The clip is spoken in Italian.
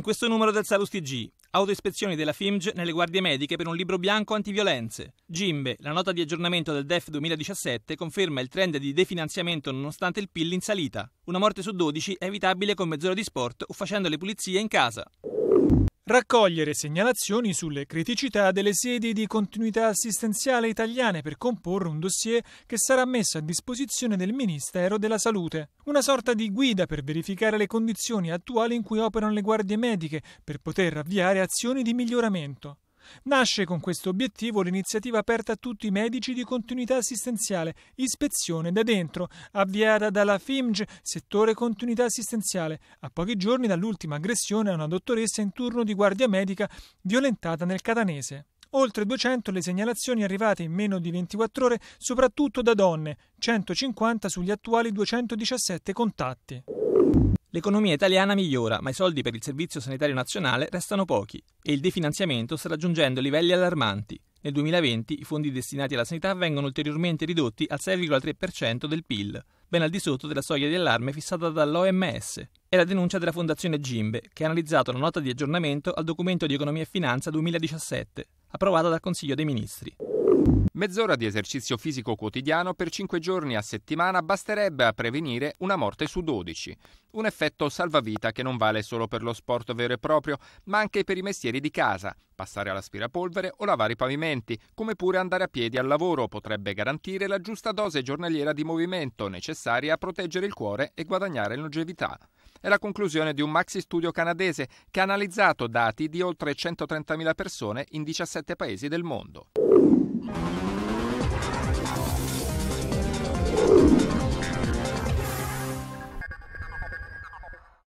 In questo numero del Salus TG, autoispezioni della FIMG nelle guardie mediche per un libro bianco antiviolenze. Gimbe, la nota di aggiornamento del DEF 2017 conferma il trend di definanziamento nonostante il PIL in salita. Una morte su 12 è evitabile con mezz'ora di sport o facendo le pulizie in casa raccogliere segnalazioni sulle criticità delle sedi di continuità assistenziale italiane per comporre un dossier che sarà messo a disposizione del Ministero della Salute. Una sorta di guida per verificare le condizioni attuali in cui operano le guardie mediche per poter avviare azioni di miglioramento. Nasce con questo obiettivo l'iniziativa aperta a tutti i medici di continuità assistenziale, ispezione da dentro, avviata dalla FIMG, settore continuità assistenziale, a pochi giorni dall'ultima aggressione a una dottoressa in turno di guardia medica violentata nel catanese. Oltre 200 le segnalazioni arrivate in meno di 24 ore, soprattutto da donne, 150 sugli attuali 217 contatti. L'economia italiana migliora, ma i soldi per il Servizio Sanitario Nazionale restano pochi e il definanziamento sta raggiungendo livelli allarmanti. Nel 2020 i fondi destinati alla sanità vengono ulteriormente ridotti al 6,3% del PIL, ben al di sotto della soglia di allarme fissata dall'OMS. È la denuncia della Fondazione Gimbe, che ha analizzato la nota di aggiornamento al documento di economia e finanza 2017, approvata dal Consiglio dei Ministri. Mezz'ora di esercizio fisico quotidiano per 5 giorni a settimana basterebbe a prevenire una morte su 12. Un effetto salvavita che non vale solo per lo sport vero e proprio, ma anche per i mestieri di casa, passare all'aspirapolvere o lavare i pavimenti, come pure andare a piedi al lavoro potrebbe garantire la giusta dose giornaliera di movimento necessaria a proteggere il cuore e guadagnare longevità. È la conclusione di un maxi studio canadese che ha analizzato dati di oltre 130.000 persone in 17 paesi del mondo.